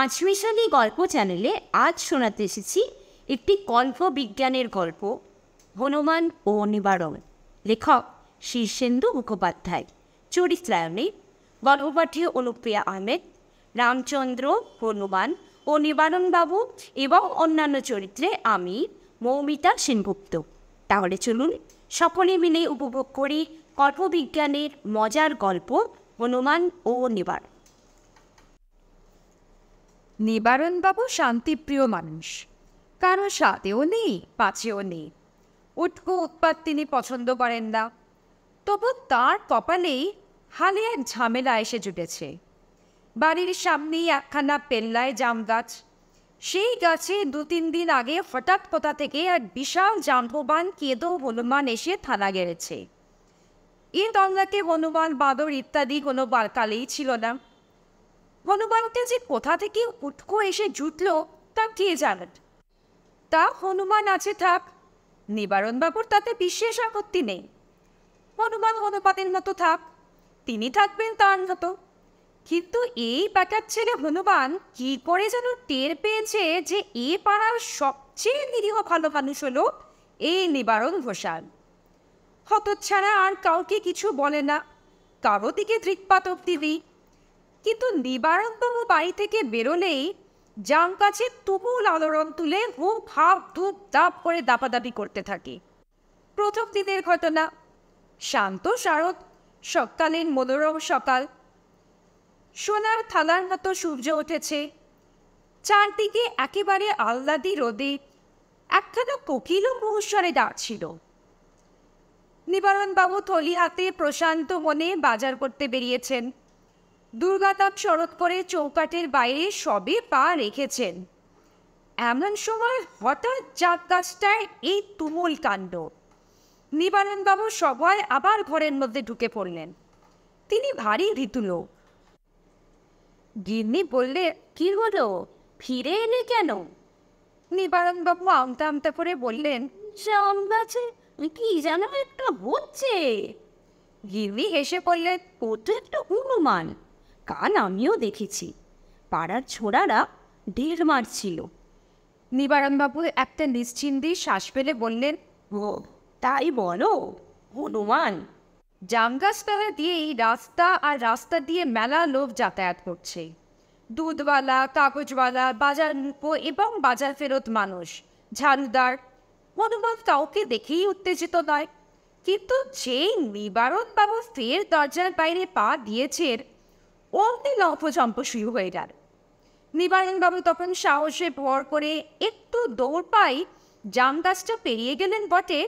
পাঁচমিশালি গল্প চ্যানেলে আজ শোনাতে এসেছি একটি কল্প বিজ্ঞানের গল্প হনুমান ও নিবারণ লেখক শীর্ষেন্দু মুখোপাধ্যায় চরিত্রায়নে গল্পপাঠে অনুপ্রিয়া আহমেদ রামচন্দ্র হনুমান ও নিবারণবাবু এবং অন্যান্য চরিত্রে আমি মৌমিতা সেনগুপ্ত তাহলে চলুন সকলে মিলে উপভোগ করি কল্পবিজ্ঞানের মজার গল্প হনুমান ও নিবারণ নিবারণবাবু শান্তিপ্রিয় মানুষ কারো সাথেও নেই পাঁচেও নেই উটকো উৎপাত তিনি পছন্দ করেন না তবু তার কপালেই হালে এক ঝামেলা এসে জুটেছে বাড়ির সামনেই একখানা পেল্লায় জাম গাছ সেই গাছে দু তিন দিন আগে হঠাৎ কোথা থেকে এক বিশাল জাম্ভবান কেদো হনুমান এসে থানা গেড়েছে এ দঙ্গাকে হনুমান বাদর ইত্যাদি কোনো বারকালেই ছিল না হনুমানকে যে কোথা থেকে উৎকো এসে জুটল তা কে জানেন তা হনুমান আছে থাক নিবারণবাবুর তাতে বিশেষ আপত্তি নেই হনুমান হনুমানের মতো থাক তিনি থাকবেন তার মতো কিন্তু এই বেটার ছেলে হনুমান কি করে যেন টের পেয়েছে যে এ পাড়ার সবচেয়ে নিরীহ ভালো মানুষ হল এই নিবারণ ঘোষাল হতচ্ছাড়া আর কাউকে কিছু বলে না কারো দিকে দৃকপাত অব্দি কিন্তু নিবারণবাবু বাড়ি থেকে বেরোলেই জাম কাছে তুমুল আলোড়ন তুলে হু ভাব ধূপ দাপ করে দাপাদাপি করতে থাকে প্রথম দিনের ঘটনা শান্ত শারদ সকালের মনোরম সকাল সোনার থালার মতো সূর্য উঠেছে চারদিকে একেবারে আহ্লাদি রোদে একখানা কোকিলও মহুস্বরে ডাকছিল নিবারণবাবু থলি হাতে প্রশান্ত মনে বাজার করতে বেরিয়েছেন দুর্গাতাপ শরৎ করে চৌকাটের বাইরে সবে পা রেখেছেন এমন সময় হঠাৎ গাছটায় এই তুমুল কাণ্ড নিবারণবাবু সবাই আবার ঘরের মধ্যে ঢুকে পড়লেন তিনি ভারী ভীতু লোক গিন্নি বললে কি হলো ফিরে এলে কেন নিবারণবাবু আমতা আমতা করে বললেন শ্যাম গাছে কি যেন একটা হচ্ছে গিন্নি হেসে পড়লেন তো একটা অনুমান কাল আমিও দেখেছি পাড়ার ছোড়ারা ঢের মারছিল নিবারণবাবু একটা নিশ্চিন্তেই শ্বাস ফেলে বললেন ও তাই বলো হনুমান জামগাছতলা দিয়েই রাস্তা আর রাস্তা দিয়ে মেলা লোভ যাতায়াত করছে দুধওয়ালা কাগজওয়ালা বাজার মুখো এবং বাজার ফেরত মানুষ ঝাড়ুদার হনুমান কাউকে দেখেই উত্তেজিত নয় কিন্তু যেই নিবারণবাবু ফের দরজার বাইরে পা দিয়েছেন অমনি লম্পচম্প শুরু হয়ে গেল নিবারণবাবু তখন সাহসে ভর করে একটু দৌড় পাই জাম গাছটা পেরিয়ে গেলেন বটে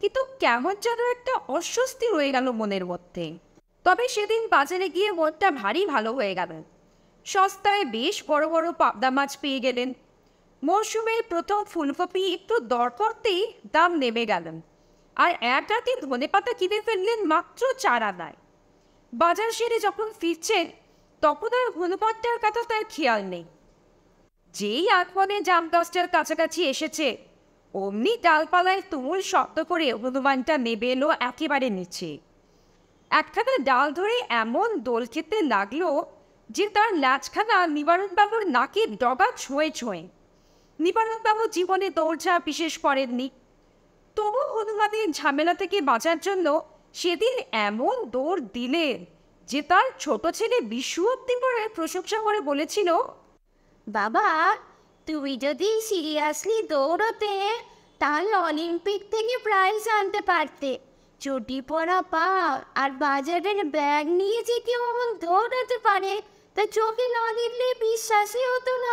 কিন্তু কেমন যেন একটা অস্বস্তি রয়ে গেল মনের মধ্যে তবে সেদিন বাজারে গিয়ে মনটা ভারী ভালো হয়ে গেল সস্তায় বেশ বড় বড় পাবদা মাছ পেয়ে গেলেন মৌসুমের প্রথম ফুলকপি একটু দর করতেই দাম নেমে গেলেন আর এক রাতে ধনে পাতা কিনে ফেললেন মাত্র চার আনায় বাজার সেরে যখন ফিরছেন তখন আর হনুমানটার কথা তার খেয়াল নেই যেই আগমনে জাম গাছটার কাছাকাছি এসেছে অমনি ডালপালায় তুমুল শব্দ করে হনুমানটা নেবে এলো একেবারে নিচে একখানা ডাল ধরে এমন দোল খেতে লাগলো যে তার লাচখানা নিবারণবাবুর নাকে ডগা ছোঁয়ে ছোঁয়ে নিবারণবাবু জীবনে দৌড়ঝা বিশেষ করেননি তবু হনুমানের ঝামেলা থেকে বাঁচার জন্য সেদিন এমন দৌড় দিলেন যে তার ছোট ছেলে বিশু অব্দি প্রশংসা করে বলেছিল বাবা তুমি যদি সিরিয়াসলি দৌড়তে তাহলে অলিম্পিক থেকে প্রাইজ আনতে পারতে চটি পরা পা আর বাজারের ব্যাগ নিয়ে যে কেউ এমন দৌড়াতে পারে তা চোখে না দিলে বিশ্বাসই হতো না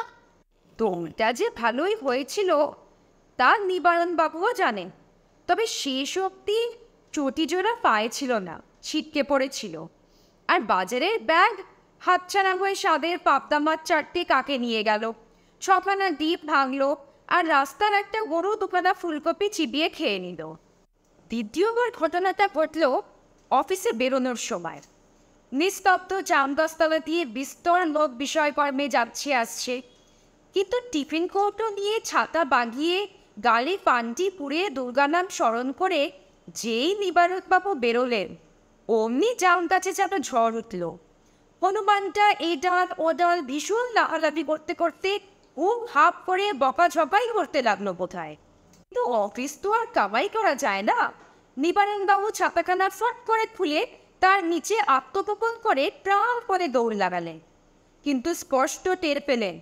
তোমটা যে ভালোই হয়েছিল তা নিবারণবাবুও জানেন তবে শেষ অবধি চটি জোড়া পায়েছিল না ছিটকে পড়েছিল আর বাজারের ব্যাগ হাতছানা হয়ে সাদের পাবদা মাছ চারটি কাকে নিয়ে গেল ছখানা ডিপ ভাঙলো আর রাস্তার একটা গরু দুপানা ফুলকপি চিবিয়ে খেয়ে নিল দ্বিতীয়বার ঘটনাটা ঘটল অফিসে বেরোনোর সময় নিস্তব্ধ জামদস্তলা দিয়ে বিস্তর লোক বিষয়কর্মে যাচ্ছে আসছে কিন্তু টিফিন কৌটো নিয়ে ছাতা বাগিয়ে গালে পানটি পুড়ে দুর্গানাম স্মরণ করে যেই নিবারকবাবু বেরোলেন অমনি জাম কাছে যেন ঝড় উঠল হনুমানটা এডাল ওডাল ভীষণ লাফালাফি করতে করতে খুব হাফ করে ঝপাই করতে লাগলো বোধ কিন্তু অফিস তো আর কামাই করা যায় না নিবারণবাবু ছাতাখানা ফট করে খুলে তার নিচে আত্মগোপন করে প্রাণ করে দৌড় লাগালেন কিন্তু স্পষ্ট টের পেলেন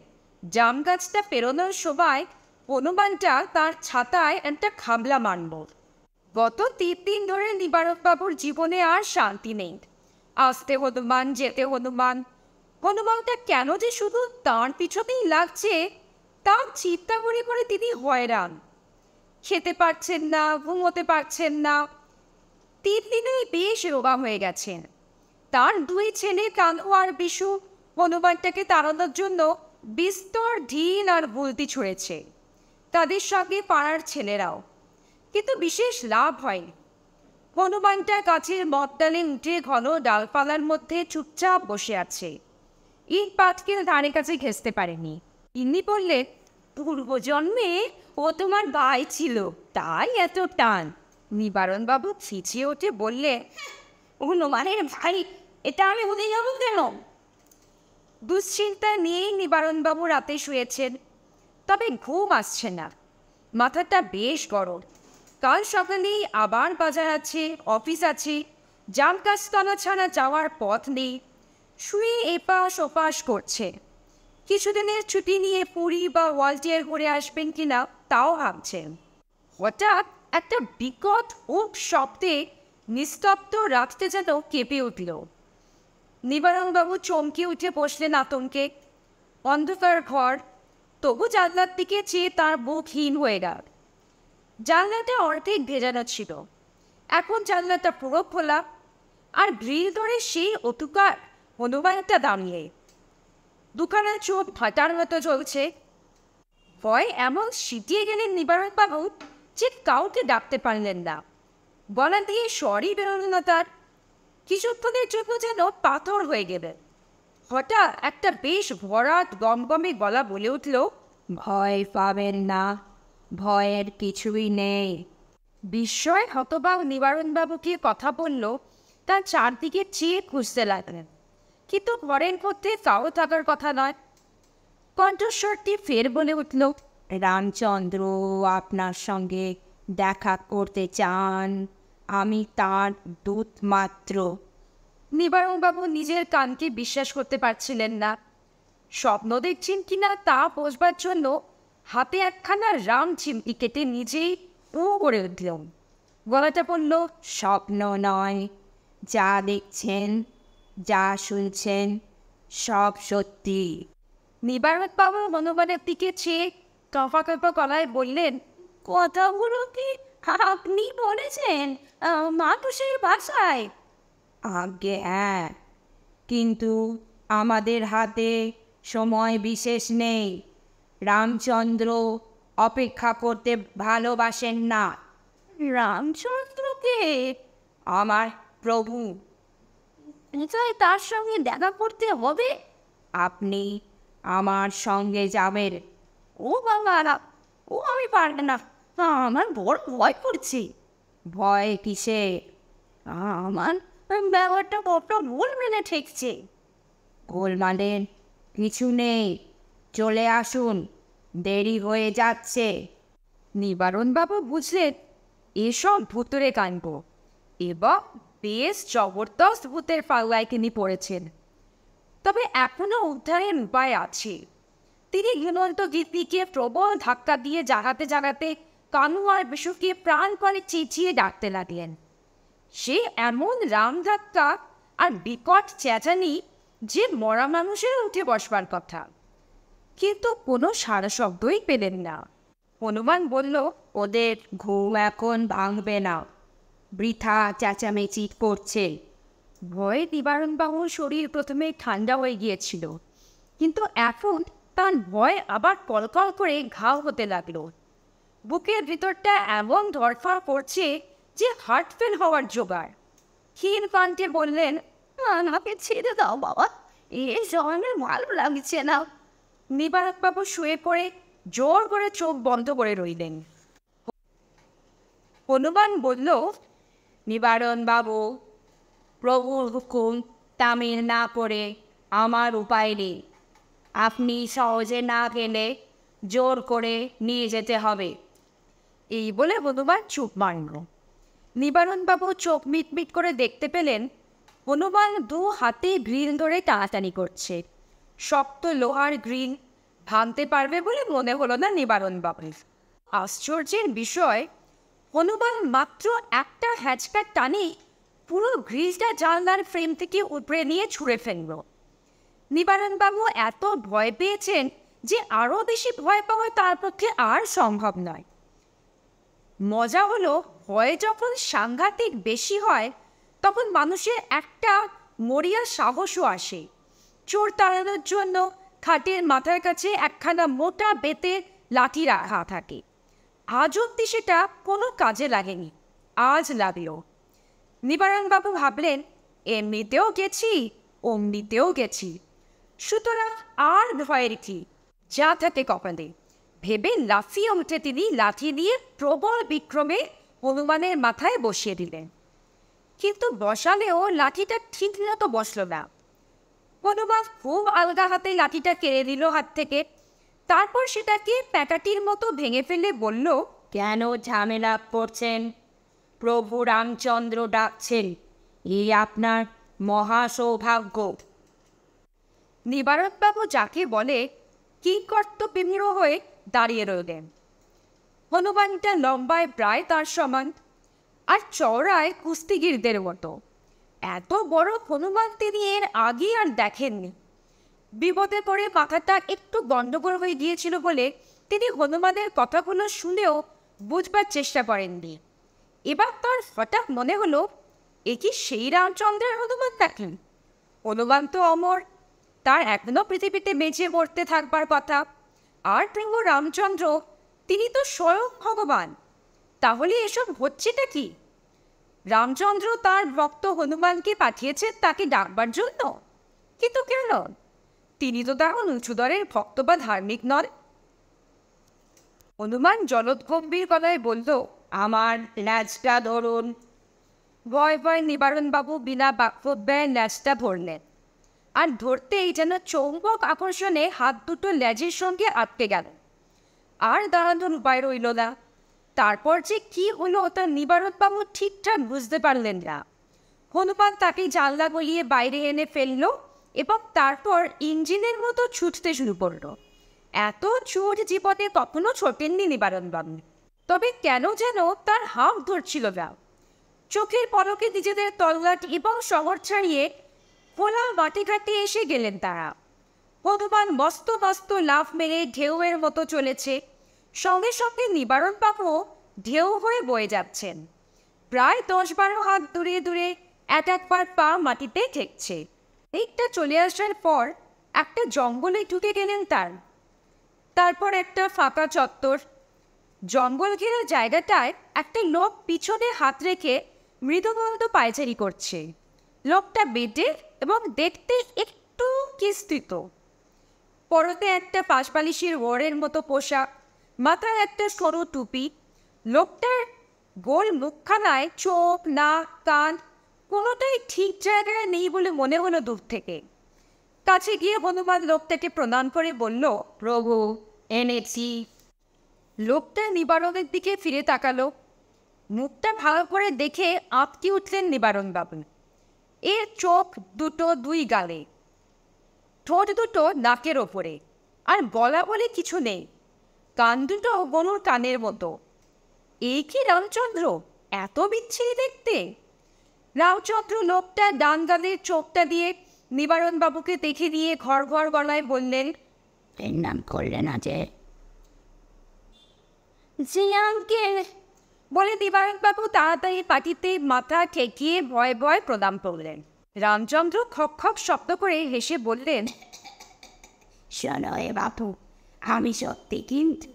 জাম গাছটা পেরোনোর সময় হনুমানটা তার ছাতায় একটা খামলা মানব গত তিন দিন ধরে নিবারকবাবুর জীবনে আর শান্তি নেই আসতে হনুমান যেতে হনুমান হনুমানটা কেন যে শুধু তাঁর পিছনেই লাগছে তা চিন্তা করে করে তিনি হয়রান খেতে পারছেন না ঘুমোতে পারছেন না তিন দিনেই বেশ রোগা হয়ে গেছেন তার দুই ছেলে কানু আর বিশু হনুমানটাকে তাড়ানোর জন্য বিস্তর ঢিল আর বলতি ছড়েছে তাদের সঙ্গে পাড়ার ছেলেরাও কিন্তু বিশেষ লাভ হয়নি হনুমানটা কাছের মততালে উঠে ঘন ডালপালার মধ্যে চুপচাপ বসে আছে ইট পাটকেল ধারে কাছে ঘেসতে পারেনি ইন্নি বললেন পূর্বজন্মে ও তোমার ভাই ছিল তাই এত টান নিবারণবাবু ছিঁচিয়ে উঠে বললে হনুমানের ভাই এটা আমি উদে যাবো কেন দুশ্চিন্তা নিয়েই নিবারণবাবু রাতে শুয়েছেন তবে ঘুম আসছে না মাথাটা বেশ গরম কাল সকালেই আবার বাজার আছে অফিস আছে জাম গাছতলা ছাড়া যাওয়ার পথ নেই শুয়ে এপাশ ওপাশ করছে কিছুদিনের ছুটি নিয়ে পুরী বা ওয়ালটিয়ার ঘুরে আসবেন কিনা তাও ভাবছেন হঠাৎ একটা বিকট উপ শব্দে নিস্তব্ধ রাখতে যেন কেঁপে উঠল নিবারণবাবু চমকে উঠে বসলেন আতঙ্কে অন্ধকার ঘর তবু জানলার দিকে চেয়ে তার বুক হীন হয়ে গেল জানলাটা অর্ধেক ভেজানো ছিল এখন জানলাটা পুরো খোলা আর গ্রিল ধরে সেই অতুকার হনুমানটা দাঁড়িয়ে দুখানা চোখ ফাটার মতো চলছে ভয় এমন সিটিয়ে গেলেন নিবারণ বাবু যে কাউকে ডাকতে পারলেন না বলা দিয়ে সরি বেরোল না তার কিছুক্ষণের জন্য যেন পাথর হয়ে গেলেন হঠাৎ একটা বেশ ভরাট গমগমে গলা বলে উঠল ভয় পাবেন না ভয়ের কিছুই নেই বিস্ময় হতবাক নিবারণবাবুকে কথা বলল তার চারদিকে চেয়ে খুঁজতে লাগলেন কিন্তু ঘরের মধ্যে তাও থাকার কথা নয় কণ্ঠস্বরটি ফের বলে উঠল রামচন্দ্র আপনার সঙ্গে দেখা করতে চান আমি তার দূত মাত্র নিবারণবাবু নিজের কানকে বিশ্বাস করতে পারছিলেন না স্বপ্ন দেখছেন কিনা তা বোঝবার জন্য হাতে একখানা রাম চিমটি কেটে নিজেই ও করে উঠল গলাটা পড়ল স্বপ্ন নয় যা দেখছেন যা শুনছেন সব সত্যি বাবু হনুমানের দিকে চেয়ে কফা কফা গলায় বললেন কথাগুলো কি আপনি বলেছেন মানুষের বাসায় আগে হ্যাঁ কিন্তু আমাদের হাতে সময় বিশেষ নেই রামচন্দ্র অপেক্ষা করতে ভালোবাসেন না রামচন্দ্রকে আমার প্রভু নিশ্চয় তার সঙ্গে দেখা করতে হবে আপনি আমার সঙ্গে যাবেন ও বাবা ও আমি পারব না আমার বড় ভয় করছি ভয় কিসে আমার ব্যাপারটা কত ভুল মেনে ঠেকছে গোলমালের কিছু নেই চলে আসুন দেরি হয়ে যাচ্ছে নিবারণবাবু বুঝলেন এসব ভূতরে কানব এবং বেশ জবরদস্ত ভূতের ফাউলায় তিনি পড়েছেন তবে এখনও উদ্ধারের উপায় আছে তিনি হিমন্ত গীতিকে প্রবল ধাক্কা দিয়ে জাগাতে জাগাতে কানু আর বিশুকে প্রাণ করে চেঁচিয়ে ডাকতে লাগলেন সে এমন রাম ধাক্কা আর বিকট চেঁচানি যে মরা মানুষেরও উঠে বসবার কথা কিন্তু কোনো সারা শব্দই পেলেন না হনুমান বলল ওদের ঘুম এখন ভাঙবে না বৃথা চেঁচামেচি করছে ভয়ে নিবারণবাবুর শরীর প্রথমে ঠান্ডা হয়ে গিয়েছিল কিন্তু এখন তার ভয় আবার কলকল করে ঘাও হতে লাগল বুকের ভিতরটা এমন ধরফা করছে যে হার্ট ফেল হওয়ার জোগাড় ক্ষীণ কণ্ঠে বললেন আমাকে ছেড়ে দাও বাবা এই সময় ভালো লাগছে না নিবারকবাবু শুয়ে পড়ে জোর করে চোখ বন্ধ করে রইলেন হনুমান বলল নিবারণবাবু প্রভুর হুকুম তামিল না পড়ে আমার উপায় নেই আপনি সহজে না গেলে জোর করে নিয়ে যেতে হবে এই বলে হনুমান চুপ মারল নিবারণবাবু চোখ মিটমিট করে দেখতে পেলেন হনুমান দু হাতে ভ্রিল ধরে টানাটানি করছে শক্ত লোহার গ্রিল ভাঙতে পারবে বলে মনে হলো না নিবারণ বাবুর আশ্চর্যের বিষয় হনুমান মাত্র একটা হ্যাচপ্যাক টানেই পুরো গ্রিলটা জানলার ফ্রেম থেকে উপরে নিয়ে ছুঁড়ে ফেলল নিবারণবাবু এত ভয় পেয়েছেন যে আরও বেশি ভয় পাওয়া তার পক্ষে আর সম্ভব নয় মজা হলো ভয় যখন সাংঘাতিক বেশি হয় তখন মানুষের একটা মরিয়া সাহসও আসে চোর তাড়ানোর জন্য খাটের মাথার কাছে একখানা মোটা বেতে লাঠি রাখা থাকে আজ অব্দি সেটা কোনো কাজে লাগেনি আজ লাগলো নিবারণবাবু ভাবলেন এমনিতেও গেছি অমনিতেও গেছি সুতরাং আর ভয়ের কি যা থাকে কপালে ভেবে লাফিয়ে উঠে তিনি লাঠি নিয়ে প্রবল বিক্রমে হনুমানের মাথায় বসিয়ে দিলেন কিন্তু বসালেও লাঠিটা ঠিক মতো বসল না হনুমান খুব আলগা হাতে লাঠিটা কেড়ে দিল হাত থেকে তারপর সেটাকে প্যাটাটির মতো ভেঙে ফেলে বলল কেন ঝামেলা করছেন প্রভু রামচন্দ্র ডাকছেন এই আপনার মহা সৌভাগ্য নিবারণবাবু যাকে বলে কি কর্তব্যমূঢ় হয়ে দাঁড়িয়ে রইলেন হনুমানটা লম্বায় প্রায় তার সমান আর চওড়ায় কুস্তিগিরদের মতো এত বড় হনুমান তিনি এর আগে আর দেখেননি বিপদে পড়ে মাথাটা একটু গণ্ডগোল হয়ে গিয়েছিল বলে তিনি হনুমানের কথাগুলো শুনেও বুঝবার চেষ্টা করেননি এবার তার হঠাৎ মনে হলো এ কি সেই রামচন্দ্রের হনুমান দেখলেন হনুমান তো অমর তার এখনও পৃথিবীতে বেঁচে মরতে থাকবার কথা আর প্রভু রামচন্দ্র তিনি তো স্বয়ং ভগবান তাহলে এসব হচ্ছেটা কি রামচন্দ্র তার ভক্ত হনুমানকে পাঠিয়েছেন তাকে ডাকবার জন্য কিন্তু কেন তিনি তো তেমন উঁচুদরের ভক্ত বা ধার্মিক নন হনুমান জলদগম্ভীর গলায় বলল আমার ন্যাচটা ধরুন ভয় ভয় নিবারণবাবু বিনা বাক্যব্যয় ন্যাচটা ধরলেন আর ধরতেই যেন চৌম্বক আকর্ষণে হাত দুটো ল্যাজের সঙ্গে আটকে গেল আর দাঁড়ানোর উপায় রইল না তারপর যে কি হলো তা নিবারণবাবু ঠিকঠাক বুঝতে পারলেন না হনুমান তাকে জানলা গলিয়ে বাইরে এনে ফেললো এবং তারপর ইঞ্জিনের মতো ছুটতে শুরু করলো এত চোর জীবনে কখনো ছোটেননি নিবারণবাবু তবে কেন যেন তার হাঁক ধরছিল না চোখের পলকে নিজেদের তলগাট এবং শহর ছাড়িয়ে খোলা মাটিঘাটে এসে গেলেন তারা হনুমান মস্ত মস্ত লাফ মেরে ঢেউয়ের মতো চলেছে সঙ্গে সঙ্গে নিবারণ বাবু ঢেউ হয়ে বয়ে যাচ্ছেন প্রায় দশ বারো হাত দূরে দূরে এক একবার পা মাটিতে ঠেকছে দিকটা চলে আসার পর একটা জঙ্গলে ঢুকে গেলেন তার তারপর একটা ফাঁকা চত্বর জঙ্গল ঘেরা জায়গাটায় একটা লোক পিছনে হাত রেখে মৃদুমন্দ পায়চারি করছে লোকটা বেটে এবং দেখতে একটু কিস্তিত পরতে একটা পাশপালিশির ওয়ারের মতো পোশাক মাথায় একটা সরু টুপি লোকটার গোল মুখখানায় চোখ নাক কান কোনোটাই ঠিক জায়গায় নেই বলে মনে হলো দূর থেকে কাছে গিয়ে হনুমান লোকটাকে প্রণাম করে বলল প্রভু এনেছি লোকটা নিবারণের দিকে ফিরে তাকালো মুখটা ভালো করে দেখে আঁতকে উঠলেন নিবারণবাবু এর চোখ দুটো দুই গালে ঠোঁট দুটো নাকের ওপরে আর বলা বলে কিছু নেই কান দুটো গরুর কানের মতো এই কি রামচন্দ্র এত বিচ্ছিরি দেখতে রামচন্দ্র লোকটা ডান গালের চোখটা দিয়ে নিবারণবাবুকে দেখে দিয়ে ঘর ঘর গলায় বললেন এর নাম করলেন আজে জি আঙ্কেল বলে নিবারণবাবু তাড়াতাড়ি পাটিতে মাথা ঠেকিয়ে ভয় ভয় প্রদান করলেন রামচন্দ্র খপ খপ শব্দ করে হেসে বললেন শোনো এ বাপু আমি সত্যি কিন্তু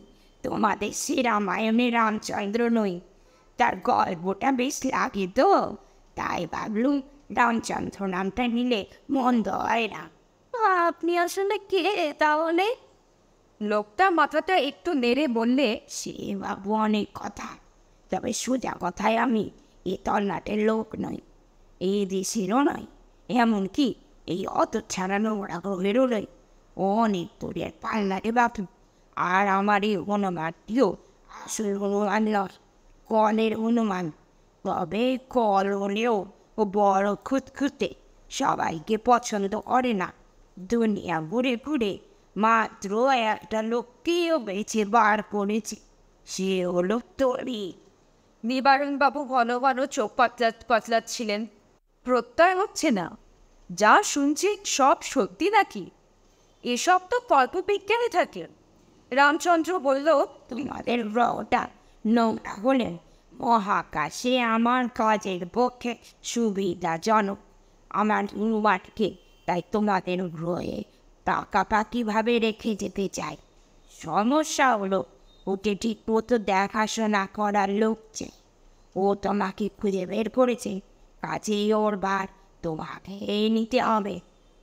তোমাদের সে রামায়ণে রামচন্দ্র নই তার গল্পটা বেশ লাগে তো তাই ভাবলুম রামচন্দ্র নামটা নিলে মন্দ হয় না আপনি আসলে কে তাহলে লোকটা মাথাটা একটু নেড়ে বললে সে বাবু অনেক কথা তবে সোজা কথায় আমি এ তলনাটের লোক নই এই দেশেরও নয় এমনকি এই অত ছাড়ানো ওরা গ্রহেরও নয় অনেক দূরের পাল্লারে বাপু আর আমার এই হনুমানটিও আসল হনুমান নয় কলের হনুমান তবে কল হলেও ও বড় খুঁতখুঁতে সবাইকে পছন্দ করে না দুনিয়া ঘুরে ঘুরে মাত্র একটা লোককেও বেঁচে বার করেছে সে হলো তরি নিবারণবাবু ঘন ঘন চোখ পাতলা পাতলাচ্ছিলেন প্রত্যয় হচ্ছে না যা শুনছি সব সত্যি নাকি এসব তো কল্পবিজ্ঞানে থাকে রামচন্দ্র বলল তোমাদের গ্রহটা হলেন মহাকাশে আমার কাজের পক্ষে সুবিধাজনক আমার হনুমানকে তাই তোমাদের গ্রহে পাকাপাকিভাবে রেখে যেতে চাই সমস্যা হলো ওকে ঠিক মতো দেখাশোনা করার লোক চাই ও তোমাকে খুঁজে বের করেছে কাজেই ওর বার তোমাকে নিতে হবে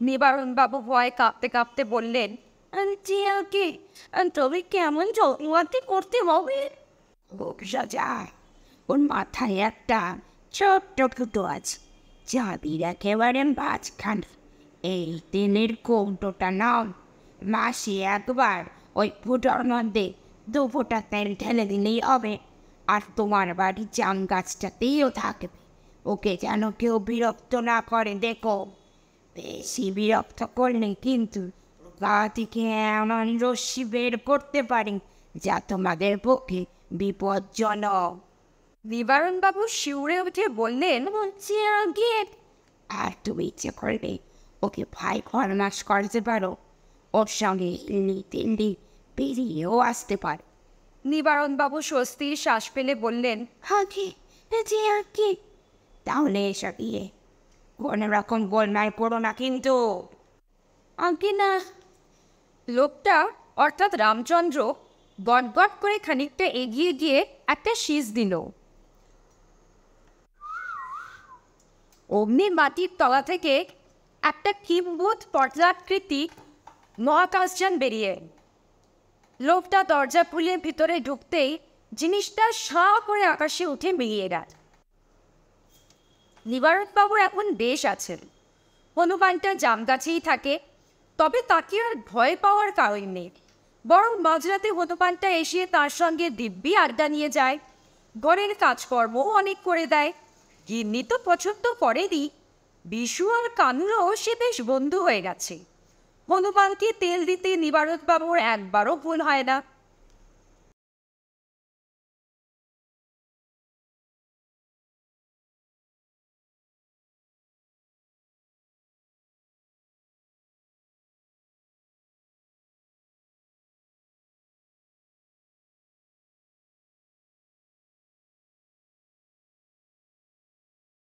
নিবারণবাবু ভয়ে কাঁপতে কাঁপতে বললেন কি তবে কেমন যত্নপাতি করতে হবে খুব সাজা ওর মাথায় একটা ছোট্ট ঠুটো আছে চাবির একেবারে মাঝখানে এই তেলের কৌটোটা নাও মাসে একবার ওই ফুটোর মধ্যে দু ফোটা তেল ঢেলে দিলেই হবে আর তোমার বাড়ির জাম গাছটাতেইও থাকবে ওকে যেন কেউ বিরক্ত না করে দেখো বেশি বিরক্ত করলে কিন্তু গা থেকে এমন রশ্মি বের করতে পারি যা তোমাদের পক্ষে বিপজ্জনক নিবারণবাবু শিউরে উঠে বললেন গেট আর তুমি ইচ্ছে করবে ওকে ভাই খরনাশ করতে পারো ওর সঙ্গে ইল্লি তিল্লি বেরিয়েও আসতে পারো নিবারণবাবু স্বস্তির শ্বাস পেলে বললেন হ্যাঁ কি তাহলে এসব গিয়ে কোনো রকম গোলমাল করো না কিন্তু আগে না লোকটা অর্থাৎ রামচন্দ্র গটগট করে খানিকটা এগিয়ে গিয়ে একটা শীষ দিল অগ্নি মাটির তলা থেকে একটা কিম্বুত পর্যাকৃতি মহাকাশযান বেরিয়ে লোকটা দরজা খুলে ভিতরে ঢুকতেই জিনিসটা সা করে আকাশে উঠে মিলিয়ে গেল নিবারণবাবু এখন বেশ আছেন হনুমানটা জামগাছেই থাকে তবে তাকে আর ভয় পাওয়ার কারণ নেই বরং মাঝরাতে হনুমানটা এসে তার সঙ্গে দিব্যি আড্ডা নিয়ে যায় ঘরের কাজকর্মও অনেক করে দেয় গিন্নি তো পছন্দ করেনি বিশু আর কানুরও সে বেশ বন্ধু হয়ে গেছে হনুমানকে তেল দিতে নিবারণবাবুর একবারও ভুল হয় না